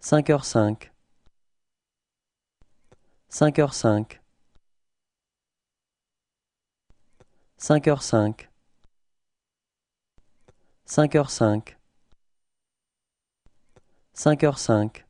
5h5 5h5 5h5 5h5 5h5